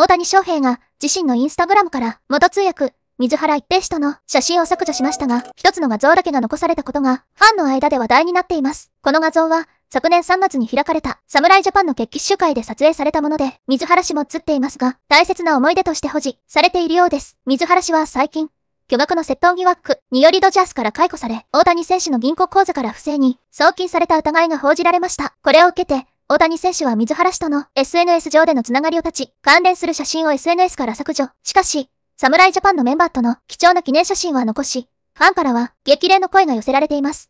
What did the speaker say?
大谷翔平が自身のインスタグラムから元通訳、水原一平氏との写真を削除しましたが、一つの画像だけが残されたことが、ファンの間で話題になっています。この画像は、昨年3月に開かれた、侍ジャパンの決起集会で撮影されたもので、水原氏も映っていますが、大切な思い出として保持されているようです。水原氏は最近、巨額の窃盗疑惑によりドジャースから解雇され、大谷選手の銀行口座から不正に送金された疑いが報じられました。これを受けて、大谷選手は水原氏との SNS 上でのつながりを立ち、関連する写真を SNS から削除。しかし、侍ジャパンのメンバーとの貴重な記念写真は残し、ファンからは激励の声が寄せられています。